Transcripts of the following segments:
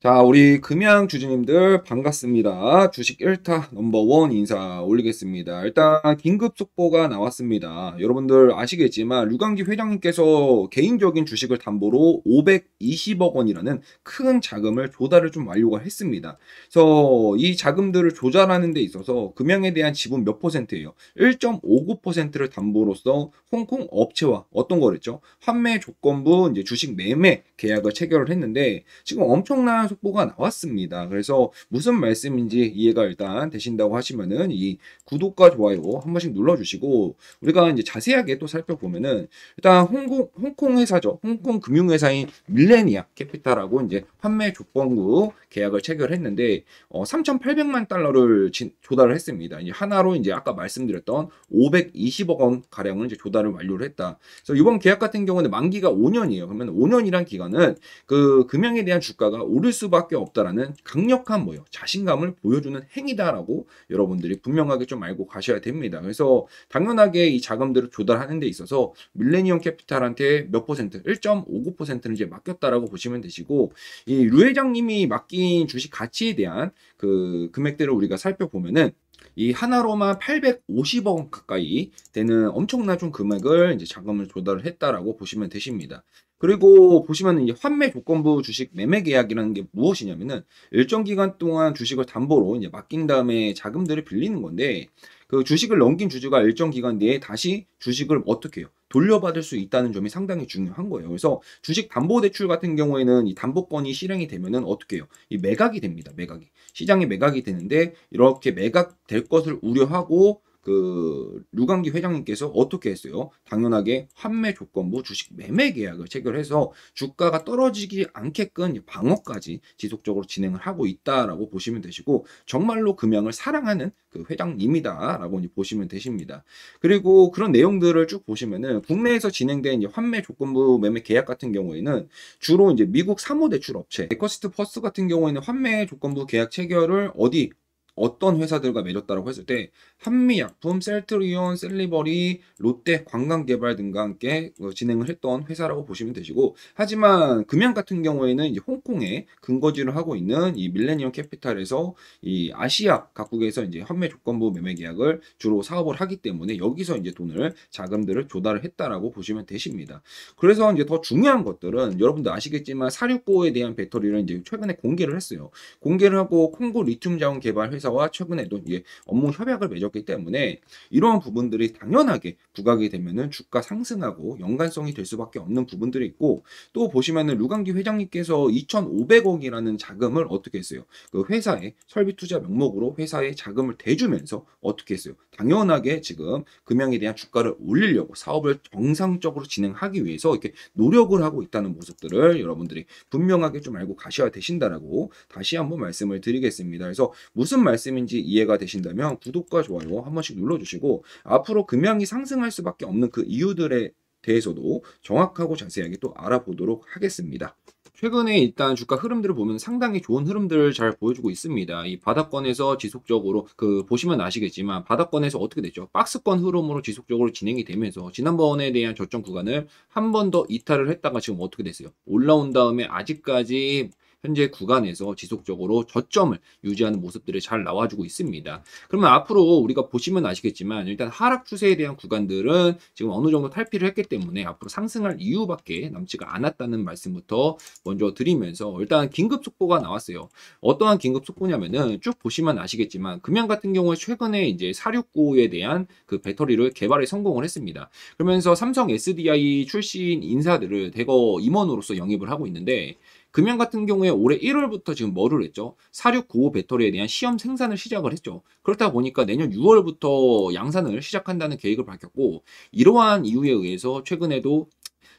자, 우리 금양 주주님들 반갑습니다. 주식 1타 넘버원 인사 올리겠습니다. 일단 긴급 속보가 나왔습니다. 여러분들 아시겠지만 류강기 회장님께서 개인적인 주식을 담보로 520억 원이라는 큰 자금을 조달을 좀 완료가 했습니다. 그래서 이 자금들을 조달하는 데 있어서 금양에 대한 지분 몇 퍼센트예요? 1.59%를 담보로써 홍콩 업체와 어떤 거랬죠? 환매 조건부 이제 주식 매매 계약을 체결을 했는데 지금 엄청난 속보가 나왔습니다. 그래서 무슨 말씀인지 이해가 일단 되신다고 하시면은 이 구독과 좋아요 한 번씩 눌러주시고 우리가 이제 자세하게 또 살펴보면은 일단 홍콩 홍콩 회사죠. 홍콩 금융회사인 밀레니아 캐피탈하고 이제 판매 조건부 계약을 체결했는데 어, 3,800만 달러를 진, 조달을 했습니다. 이제 하나로 이제 아까 말씀드렸던 520억 원 가량을 이제 조달을 완료를 했다. 그래서 이번 계약 같은 경우는 만기가 5년이에요. 그러면 5년이란 기간은 그 금양에 대한 주가가 오를 수밖에 없다라는 강력한 뭐요 자신감을 보여주는 행위다라고 여러분들이 분명하게 좀 알고 가셔야 됩니다. 그래서 당연하게 이 자금들을 조달하는 데 있어서 밀레니엄 캐피탈한테 몇 퍼센트 1 5 9를 이제 맡겼다라고 보시면 되시고 이류 회장님이 맡긴 주식 가치에 대한 그 금액들을 우리가 살펴보면은 이 하나로만 850억 원 가까이 되는 엄청난 좀 금액을 이제 자금을 조달을 했다라고 보시면 되십니다. 그리고 보시면 이제 환매 조건부 주식 매매 계약이라는 게 무엇이냐면은 일정 기간 동안 주식을 담보로 이제 맡긴 다음에 자금들을 빌리는 건데 그 주식을 넘긴 주주가 일정 기간 내에 다시 주식을 어떻게 해요? 돌려받을 수 있다는 점이 상당히 중요한 거예요. 그래서 주식 담보 대출 같은 경우에는 이 담보권이 실행이 되면은 어떻게 해요? 이 매각이 됩니다. 매각이. 시장에 매각이 되는데 이렇게 매각될 것을 우려하고 그 류강기 회장님께서 어떻게 했어요? 당연하게 환매 조건부 주식 매매 계약을 체결해서 주가가 떨어지지 않게끔 방어까지 지속적으로 진행을 하고 있다라고 보시면 되시고 정말로 금양을 사랑하는 그 회장님이다라고 보시면 되십니다. 그리고 그런 내용들을 쭉 보시면은 국내에서 진행된 환매 조건부 매매 계약 같은 경우에는 주로 이제 미국 사모 대출 업체 에커시트 퍼스 같은 경우에는 환매 조건부 계약 체결을 어디 어떤 회사들과 맺었다고 했을 때 한미약품, 셀트리온, 셀리버리, 롯데 관광개발 등과 함께 어, 진행을 했던 회사라고 보시면 되시고 하지만 금양 같은 경우에는 홍 착공에 근거지로 하고 있는 이 밀레니엄 캐피탈에서 이 아시아 각국에서 이제 현매 조건부 매매 계약을 주로 사업을 하기 때문에 여기서 이제 돈을 자금들을 조달을 했다라고 보시면 되십니다. 그래서 이제 더 중요한 것들은 여러분도 아시겠지만 469에 대한 배터리를 이제 최근에 공개를 했어요. 공개를 하고 콩고 리튬 자원 개발 회사와 최근에도 이제 업무 협약을 맺었기 때문에 이러한 부분들이 당연하게 부각이 되면은 주가 상승하고 연관성이 될 수밖에 없는 부분들이 있고 또 보시면은 루강기 회장님께서 2 0 8,500억이라는 자금을 어떻게 했어요? 그 회사에 설비 투자 명목으로 회사에 자금을 대주면서 어떻게 했어요? 당연하게 지금 금형에 대한 주가를 올리려고 사업을 정상적으로 진행하기 위해서 이렇게 노력을 하고 있다는 모습들을 여러분들이 분명하게 좀 알고 가셔야 되신다라고 다시 한번 말씀을 드리겠습니다. 그래서 무슨 말씀인지 이해가 되신다면 구독과 좋아요 한 번씩 눌러주시고 앞으로 금형이 상승할 수밖에 없는 그 이유들에 대해서도 정확하고 자세하게 또 알아보도록 하겠습니다. 최근에 일단 주가 흐름들을 보면 상당히 좋은 흐름들을 잘 보여주고 있습니다. 이 바닥권에서 지속적으로 그 보시면 아시겠지만 바닥권에서 어떻게 되죠? 박스권 흐름으로 지속적으로 진행이 되면서 지난번에 대한 저점 구간을 한 번 더 이탈을 했다가 지금 어떻게 됐어요? 올라온 다음에 아직까지 현재 구간에서 지속적으로 저점을 유지하는 모습들이 잘 나와주고 있습니다. 그러면 앞으로 우리가 보시면 아시겠지만 일단 하락 추세에 대한 구간들은 지금 어느 정도 탈피를 했기 때문에 앞으로 상승할 이유밖에 남지가 않았다는 말씀부터 먼저 드리면서 일단 긴급 속보가 나왔어요. 어떠한 긴급 속보냐면은 쭉 보시면 아시겠지만 금연 같은 경우에 최근에 이제 469에 대한 그 배터리를 개발에 성공을 했습니다. 그러면서 삼성 SDI 출신 인사들을 대거 임원으로서 영입을 하고 있는데 금연 같은 경우에 올해 1월부터 지금 뭐를 했죠? 4695 배터리에 대한 시험 생산을 시작을 했죠. 그렇다 보니까 내년 6월부터 양산을 시작한다는 계획을 밝혔고 이러한 이유에 의해서 최근에도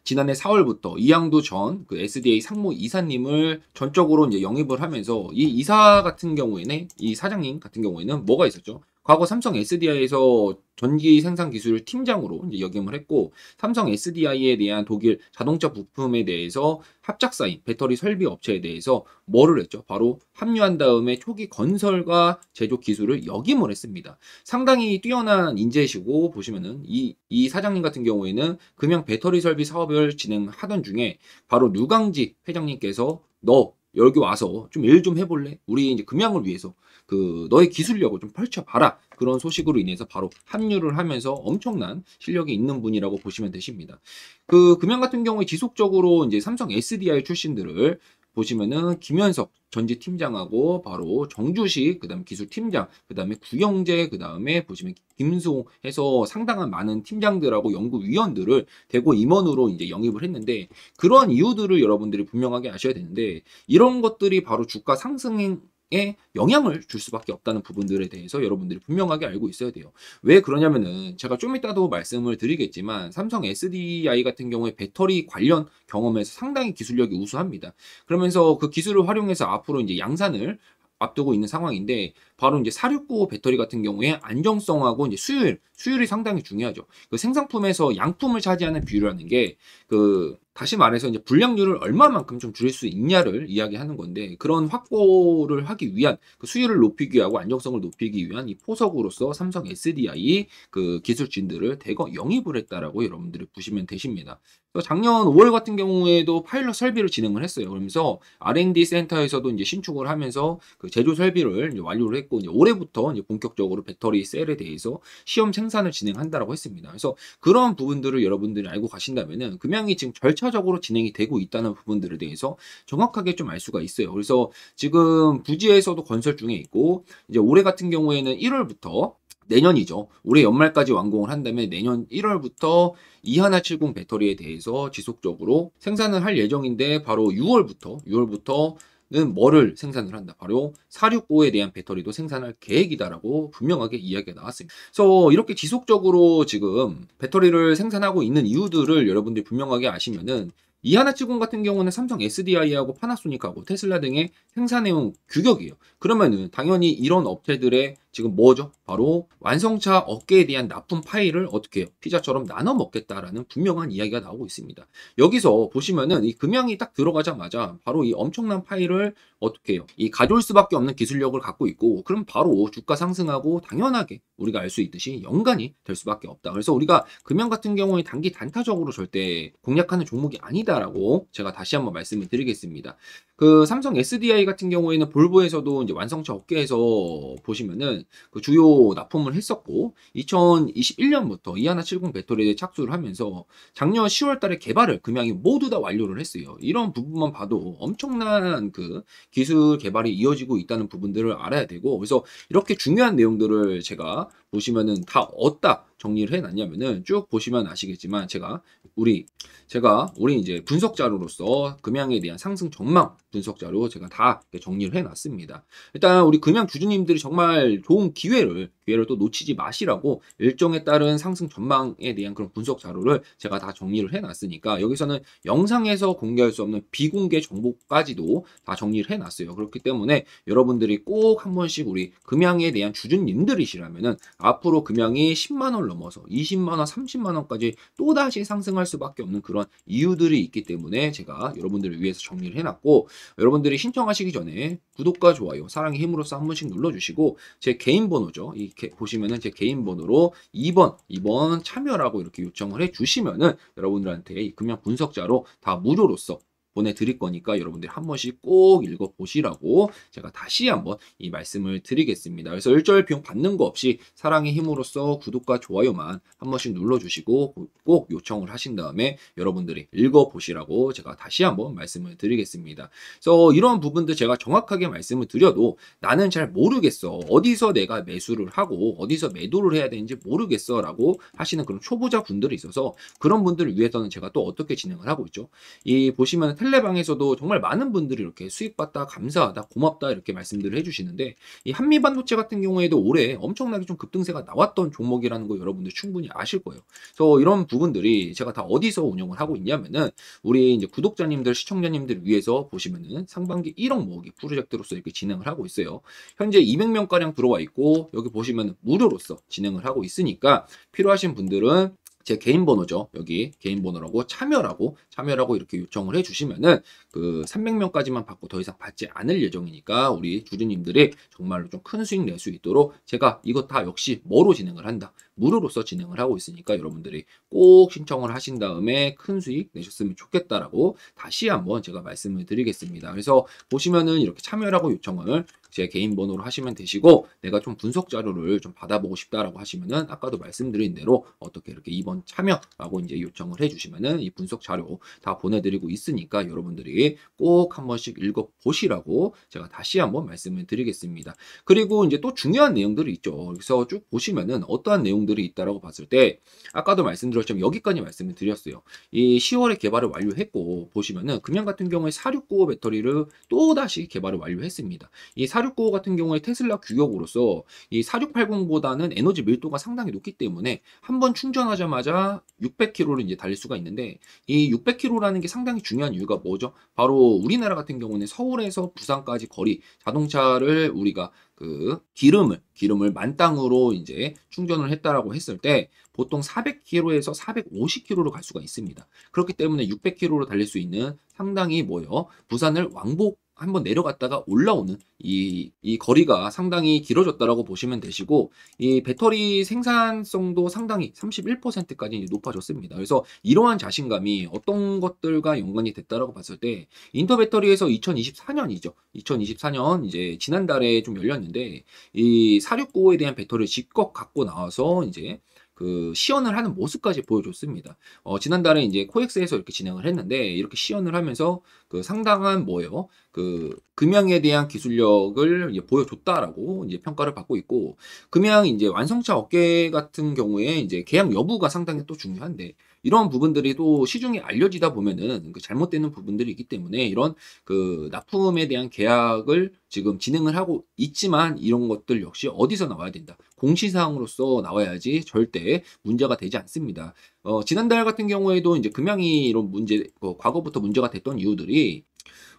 지난해 4월부터 이양도 전그 SDA 상무 이사님을 전적으로 이제 영입을 하면서 이 이사 같은 경우에는 이 사장님 같은 경우에는 뭐가 있었죠? 과거 삼성 SDI에서 전기 생산 기술 팀장으로 이제 역임을 했고 삼성 SDI에 대한 독일 자동차 부품에 대해서 합작사인 배터리 설비 업체에 대해서 뭐를 했죠? 바로 합류한 다음에 초기 건설과 제조 기술을 역임을 했습니다. 상당히 뛰어난 인재시고 보시면은 이, 이 사장님 같은 경우에는 금형 배터리 설비 사업을 진행하던 중에 바로 류강지 회장님께서 너 여기 와서 좀 일 좀 해볼래? 우리 이제 금양을 위해서 그 너의 기술력을 좀 펼쳐봐라. 그런 소식으로 인해서 바로 합류를 하면서 엄청난 실력이 있는 분이라고 보시면 되십니다. 그 금양 같은 경우에 지속적으로 이제 삼성 SDI 출신들을 보시면은 김현석 전지 팀장하고 바로 정주식 그다음 에 기술 팀장 그다음에 구영재 그다음에 보시면 김수홍 해서 상당한 많은 팀장들하고 연구위원들을 대고 임원으로 이제 영입을 했는데 그런 이유들을 여러분들이 분명하게 아셔야 되는데 이런 것들이 바로 주가 상승 에 영향을 줄 수밖에 없다는 부분들에 대해서 여러분들이 분명하게 알고 있어야 돼요. 왜 그러냐면은 제가 좀 이따도 말씀을 드리겠지만 삼성 SDI 같은 경우에 배터리 관련 경험에서 상당히 기술력이 우수합니다. 그러면서 그 기술을 활용해서 앞으로 이제 양산을 앞두고 있는 상황인데 바로 이제 469 배터리 같은 경우에 안정성하고 이제 수율, 수율이 상당히 중요하죠. 그 생산품에서 양품을 차지하는 비율이라는 게그 다시 말해서 이제 불량률을 얼마만큼 좀 줄일 수 있냐를 이야기하는 건데 그런 확보를 하기 위한 그 수율을 높이기 하고 안정성을 높이기 위한 이 포석으로서 삼성 SDI 그 기술진들을 대거 영입을 했다라고 여러분들이 보시면 되십니다. 작년 5월 같은 경우에도 파일럿 설비를 진행을 했어요. 그러면서 R&D 센터에서도 이제 신축을 하면서 그 제조 설비를 완료를 했고 이제 올해부터 이제 본격적으로 배터리 셀에 대해서 시험 생산을 진행한다라고 했습니다. 그래서 그런 부분들을 여러분들이 알고 가신다면은 금양이 지금 절차 순차적으로 진행이 되고 있다는 부분들에 대해서 정확하게 좀 알 수가 있어요. 그래서 지금 부지에서도 건설 중에 있고 이제 올해 같은 경우에는 1월부터 내년이죠. 올해 연말까지 완공을 한다면 내년 1월부터 2170 배터리에 대해서 지속적으로 생산을 할 예정인데 바로 6월부터 6월부터 는 뭐를 생산을 한다. 바로 465에 대한 배터리도 생산할 계획이다라고 분명하게 이야기가 나왔습니다. 그래서 이렇게 지속적으로 지금 배터리를 생산하고 있는 이유들을 여러분들이 분명하게 아시면은 이하나치곤 같은 경우는 삼성 SDI하고 파나소닉하고 테슬라 등의 생산해온 규격이에요. 그러면은 당연히 이런 업체들의 지금 뭐죠? 바로 완성차 어깨에 대한 납품 파일을 어떻게 해요? 피자처럼 나눠 먹겠다라는 분명한 이야기가 나오고 있습니다. 여기서 보시면은 이 금양이 딱 들어가자마자 바로 이 엄청난 파일을 어떻게 해요? 이 가져올 수밖에 없는 기술력을 갖고 있고 그럼 바로 주가 상승하고 당연하게 우리가 알 수 있듯이 연관이 될 수밖에 없다. 그래서 우리가 금양 같은 경우에 단기 단타적으로 절대 공략하는 종목이 아니다라고 제가 다시 한번 말씀을 드리겠습니다. 그 삼성 SDI 같은 경우에는 볼보에서도 이제 완성차 어깨에서 보시면은 그 주요 납품을 했었고 2021년부터 이하나 70 배터리에 착수를 하면서 작년 10월 달에 개발을 금양이 모두 다 완료를 했어요. 이런 부분만 봐도 엄청난 그 기술 개발이 이어지고 있다는 부분들을 알아야 되고 그래서 이렇게 중요한 내용들을 제가 보시면은 다얻다 정리를 해놨냐면은 쭉 보시면 아시겠지만 제가 우리 제가 우리 이제 분석 자료로서 금양에 대한 상승 전망 분석 자료 제가 다 정리를 해놨습니다. 일단 우리 금양 주주님들이 정말 좋은 기회를 기회를 또 놓치지 마시라고 일정에 따른 상승 전망에 대한 그런 분석 자료를 제가 다 정리를 해놨으니까 여기서는 영상에서 공개할 수 없는 비공개 정보까지도 다 정리를 해놨어요. 그렇기 때문에 여러분들이 꼭 한 번씩 우리 금양에 대한 주주님들이시라면은 앞으로 금양이 10만 원 넘어서 20만 원, 30만 원까지 또 다시 상승할 수밖에 없는 그런 이유들이 있기 때문에 제가 여러분들을 위해서 정리를 해놨고 여러분들이 신청하시기 전에 구독과 좋아요 사랑의 힘으로써 한 번씩 눌러주시고 제 개인 번호죠 이 보시면은 제 개인 번호로 2번 2번 참여라고 이렇게 요청을 해주시면은 여러분들한테 금융 분석자로 다무료로써 보내드릴 거니까 여러분들 한 번씩 꼭 읽어보시라고 제가 다시 한번 이 말씀을 드리겠습니다. 그래서 일절 비용 받는 거 없이 사랑의 힘으로써 구독과 좋아요만 한 번씩 눌러주시고 꼭 요청을 하신 다음에 여러분들이 읽어보시라고 제가 다시 한번 말씀을 드리겠습니다. 그래서 이런 부분들 제가 정확하게 말씀을 드려도 나는 잘 모르겠어. 어디서 내가 매수를 하고 어디서 매도를 해야 되는지 모르겠어 라고 하시는 그런 초보자 분들이 있어서 그런 분들을 위해서는 제가 또 어떻게 진행을 하고 있죠. 이 보시면 텔레 텔레방에서도 정말 많은 분들이 이렇게 수익받다 감사하다 고맙다 이렇게 말씀들을 해주시는데 이 한미반도체 같은 경우에도 올해 엄청나게 좀 급등세가 나왔던 종목이라는 거 여러분들 충분히 아실 거예요. 그래서 이런 부분들이 제가 다 어디서 운영을 하고 있냐면은 우리 이제 구독자님들 시청자님들 위해서 보시면은 상반기 1억 모으기 프로젝트로서 이렇게 진행을 하고 있어요. 현재 200명 가량 들어와 있고 여기 보시면 무료로서 진행을 하고 있으니까 필요하신 분들은 제 개인 번호죠. 여기 개인 번호라고 참여라고 참여라고 이렇게 요청을 해 주시면은 그 300명까지만 받고 더 이상 받지 않을 예정이니까 우리 주주님들이 정말로 좀 큰 수익 낼 수 있도록 제가 이거 다 역시 뭐로 진행을 한다. 무료로서 진행을 하고 있으니까 여러분들이 꼭 신청을 하신 다음에 큰 수익 내셨으면 좋겠다라고 다시 한번 제가 말씀을 드리겠습니다. 그래서 보시면은 이렇게 참여라고 요청을 제 개인 번호로 하시면 되시고 내가 좀 분석 자료를 좀 받아보고 싶다라고 하시면은 아까도 말씀드린 대로 어떻게 이렇게 이번 참여라고 이제 요청을 해주시면은 이 분석 자료 다 보내드리고 있으니까 여러분들이 꼭 한 번씩 읽어보시라고 제가 다시 한번 말씀을 드리겠습니다. 그리고 이제 또 중요한 내용들이 있죠. 그래서 쭉 보시면은 어떠한 내용들이 있다라고 봤을 때 아까도 말씀드렸지만 여기까지 말씀을 드렸어요. 이 10월에 개발을 완료했고 보시면은 금양 같은 경우에 469호 배터리를 또 다시 개발을 완료했습니다. 이4 6 9 5 같은 경우에 테슬라 규격으로서 이 4680보다는 에너지 밀도가 상당히 높기 때문에 한 번 충전하자마자 600km를 이제 달릴 수가 있는데 이 600km라는 게 상당히 중요한 이유가 뭐죠? 바로 우리나라 같은 경우는 서울에서 부산까지 거리 자동차를 우리가 그 기름을 기름을 만땅으로 이제 충전을 했다라고 했을 때 보통 400km에서 450km로 갈 수가 있습니다. 그렇기 때문에 600km로 달릴 수 있는 상당히 뭐요? 부산을 왕복 한번 내려갔다가 올라오는 이, 이 거리가 상당히 길어졌다라고 보시면 되시고 이 배터리 생산성도 상당히 31%까지 높아졌습니다. 그래서 이러한 자신감이 어떤 것들과 연관이 됐다라고 봤을 때 인터 배터리에서 2024년이죠. 2024년 이제 지난달에 좀 열렸는데 이 469호에 대한 배터리를 직접 갖고 나와서 이제 그 시연을 하는 모습까지 보여줬습니다. 어, 지난달에 이제 코엑스에서 이렇게 진행을 했는데 이렇게 시연을 하면서 그 상당한 뭐예요? 그 금양에 대한 기술력을 이제 보여줬다라고 이제 평가를 받고 있고 금양 이제 완성차 어깨 같은 경우에 이제 계약 여부가 상당히 또 중요한데 이런 부분들이 또 시중에 알려지다 보면은 그 잘못되는 부분들이 있기 때문에 이런 그 납품에 대한 계약을 지금 진행을 하고 있지만 이런 것들 역시 어디서 나와야 된다. 공시사항으로서 나와야지 절대 문제가 되지 않습니다. 어, 지난달 같은 경우에도 이제 금양이 이런 문제, 어, 과거부터 문제가 됐던 이유들이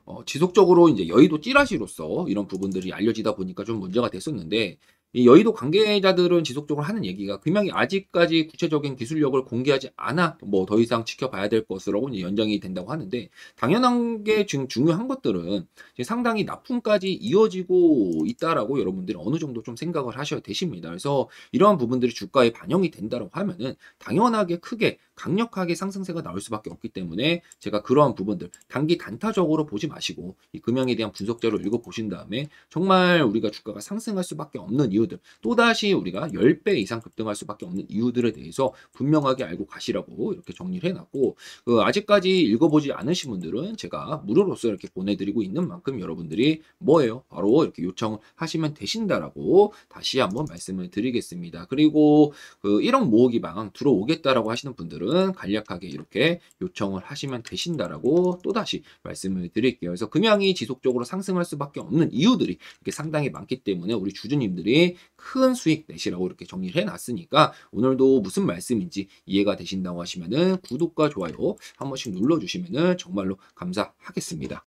어, 지속적으로 이제 여의도 찌라시로서 이런 부분들이 알려지다 보니까 좀 문제가 됐었는데 이 여의도 관계자들은 지속적으로 하는 얘기가 금양이 아직까지 구체적인 기술력을 공개하지 않아 뭐 더 이상 지켜봐야 될 것으로 연장이 된다고 하는데 당연한 게 지금 중요한 것들은 상당히 납품까지 이어지고 있다라고 여러분들이 어느 정도 좀 생각을 하셔야 되십니다. 그래서 이러한 부분들이 주가에 반영이 된다고 하면은 당연하게 크게 강력하게 상승세가 나올 수밖에 없기 때문에 제가 그러한 부분들 단기 단타적으로 보지 마시고 이금형에 대한 분석자료 읽어보신 다음에 정말 우리가 주가가 상승할 수밖에 없는 이유들 또다시 우리가 10배 이상 급등할 수밖에 없는 이유들에 대해서 분명하게 알고 가시라고 이렇게 정리를 해놨고 그 아직까지 읽어보지 않으신 분들은 제가 무료로서 이렇게 보내드리고 있는 만큼 여러분들이 뭐예요? 바로 이렇게 요청하시면 되신다라고 다시 한번 말씀을 드리겠습니다. 그리고 그 1억 모으기 방 들어오겠다라고 하시는 분들은 분들은 간략하게 이렇게 요청을 하시면 되신다라고 또다시 말씀을 드릴게요. 그래서 금양이 지속적으로 상승할 수밖에 없는 이유들이 이렇게 상당히 많기 때문에 우리 주주님들이 큰 수익 내시라고 이렇게 정리를 해놨으니까 오늘도 무슨 말씀인지 이해가 되신다고 하시면은 구독과 좋아요 한 번씩 눌러주시면은 정말로 감사하겠습니다.